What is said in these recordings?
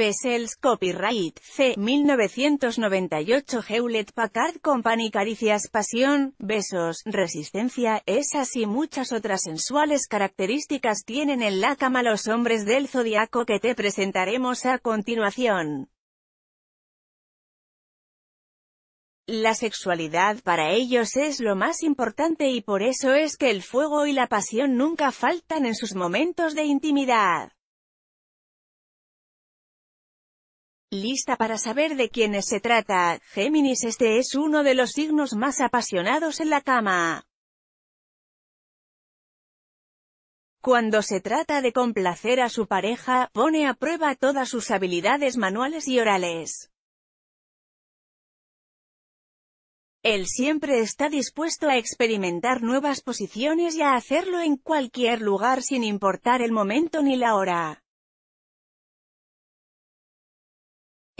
Bessel's Copyright C. 1998 Hewlett Packard Company Caricias Pasión, Besos, Resistencia, esas y muchas otras sensuales características tienen en la cama los hombres del zodiaco que te presentaremos a continuación. La sexualidad para ellos es lo más importante y por eso es que el fuego y la pasión nunca faltan en sus momentos de intimidad. Lista para saber de quiénes se trata, Géminis este es uno de los signos más apasionados en la cama. Cuando se trata de complacer a su pareja, pone a prueba todas sus habilidades manuales y orales. Él siempre está dispuesto a experimentar nuevas posiciones y a hacerlo en cualquier lugar sin importar el momento ni la hora.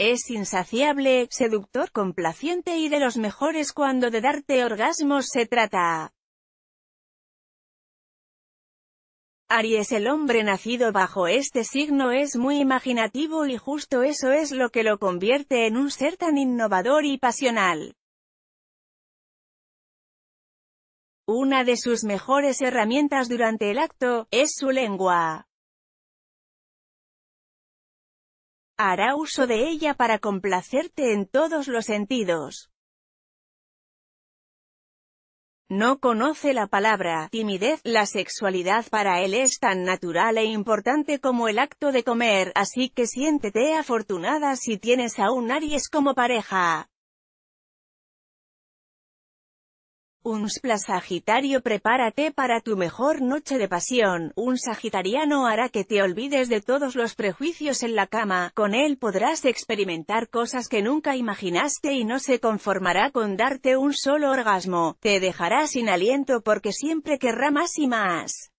Es insaciable, seductor, complaciente y de los mejores cuando de darte orgasmos se trata. Aries el hombre nacido bajo este signo es muy imaginativo y justo eso es lo que lo convierte en un ser tan innovador y pasional. Una de sus mejores herramientas durante el acto, es su lengua. hará uso de ella para complacerte en todos los sentidos. No conoce la palabra timidez, la sexualidad para él es tan natural e importante como el acto de comer, así que siéntete afortunada si tienes a un Aries como pareja. Un Sagitario prepárate para tu mejor noche de pasión, un sagitariano hará que te olvides de todos los prejuicios en la cama, con él podrás experimentar cosas que nunca imaginaste y no se conformará con darte un solo orgasmo, te dejará sin aliento porque siempre querrá más y más.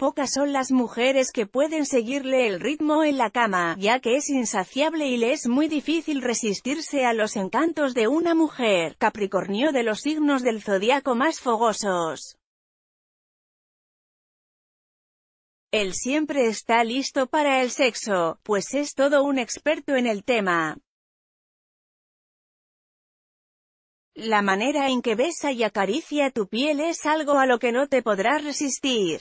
Pocas son las mujeres que pueden seguirle el ritmo en la cama, ya que es insaciable y le es muy difícil resistirse a los encantos de una mujer, Capricornio de los signos del zodiaco más fogosos. Él siempre está listo para el sexo, pues es todo un experto en el tema. La manera en que besa y acaricia tu piel es algo a lo que no te podrás resistir.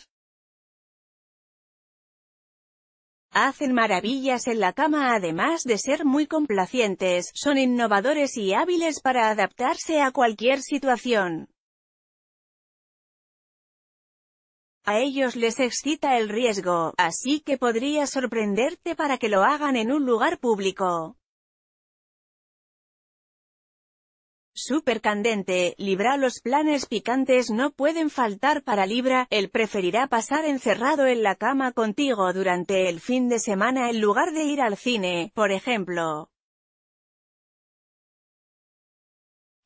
Hacen maravillas en la cama además de ser muy complacientes, son innovadores y hábiles para adaptarse a cualquier situación. A ellos les excita el riesgo, así que podría sorprenderte para que lo hagan en un lugar público. super candente, Libra los planes picantes no pueden faltar para Libra, él preferirá pasar encerrado en la cama contigo durante el fin de semana en lugar de ir al cine, por ejemplo.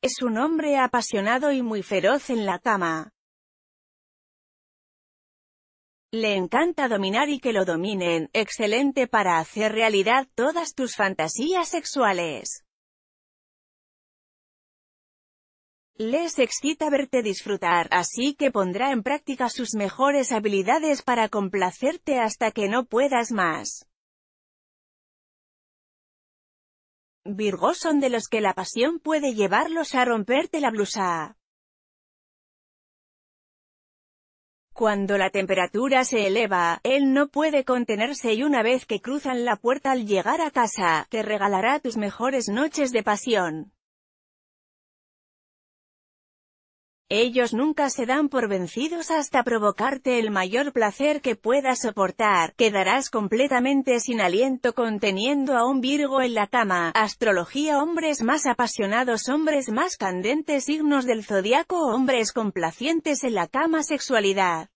Es un hombre apasionado y muy feroz en la cama. Le encanta dominar y que lo dominen, excelente para hacer realidad todas tus fantasías sexuales. Les excita verte disfrutar, así que pondrá en práctica sus mejores habilidades para complacerte hasta que no puedas más. Virgo son de los que la pasión puede llevarlos a romperte la blusa. Cuando la temperatura se eleva, él no puede contenerse y una vez que cruzan la puerta al llegar a casa, te regalará tus mejores noches de pasión. Ellos nunca se dan por vencidos hasta provocarte el mayor placer que puedas soportar, quedarás completamente sin aliento conteniendo a un Virgo en la cama. Astrología Hombres más apasionados Hombres más candentes Signos del zodiaco Hombres complacientes en la cama Sexualidad